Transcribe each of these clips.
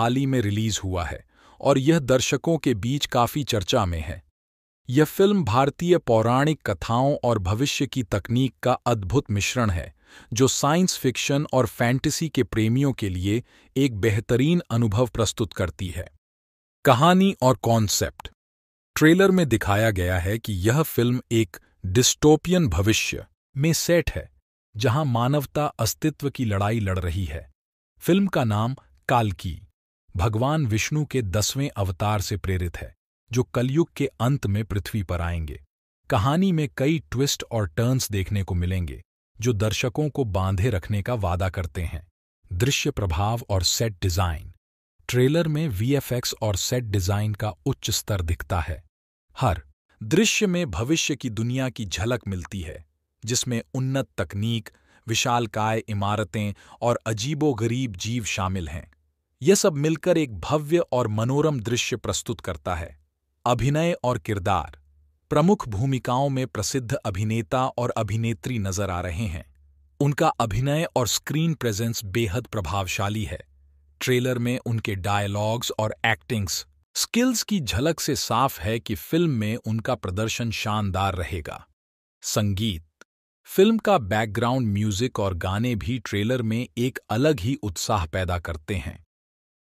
हाल ही में रिलीज हुआ है और यह दर्शकों के बीच काफ़ी चर्चा में है यह फिल्म भारतीय पौराणिक कथाओं और भविष्य की तकनीक का अद्भुत मिश्रण है जो साइंस फिक्शन और फैंटेसी के प्रेमियों के लिए एक बेहतरीन अनुभव प्रस्तुत करती है कहानी और कॉन्सेप्ट ट्रेलर में दिखाया गया है कि यह फिल्म एक डिस्टोपियन भविष्य में सेट है जहां मानवता अस्तित्व की लड़ाई लड़ रही है फिल्म का नाम कालकी भगवान विष्णु के दसवें अवतार से प्रेरित है जो कलयुग के अंत में पृथ्वी पर आएंगे कहानी में कई ट्विस्ट और टर्न्स देखने को मिलेंगे जो दर्शकों को बांधे रखने का वादा करते हैं दृश्य प्रभाव और सेट डिजाइन ट्रेलर में वीएफएक्स और सेट डिजाइन का उच्च स्तर दिखता है हर दृश्य में भविष्य की दुनिया की झलक मिलती है जिसमें उन्नत तकनीक विशालकाय इमारतें और अजीबोगरीब जीव शामिल हैं यह सब मिलकर एक भव्य और मनोरम दृश्य प्रस्तुत करता है अभिनय और किरदार प्रमुख भूमिकाओं में प्रसिद्ध अभिनेता और अभिनेत्री नजर आ रहे हैं उनका अभिनय और स्क्रीन प्रेजेंस बेहद प्रभावशाली है ट्रेलर में उनके डायलॉग्स और एक्टिंग्स स्किल्स की झलक से साफ है कि फिल्म में उनका प्रदर्शन शानदार रहेगा संगीत फिल्म का बैकग्राउंड म्यूजिक और गाने भी ट्रेलर में एक अलग ही उत्साह पैदा करते हैं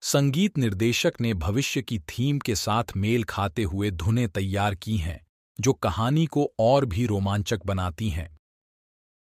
संगीत निर्देशक ने भविष्य की थीम के साथ मेल खाते हुए धुनें तैयार की हैं जो कहानी को और भी रोमांचक बनाती हैं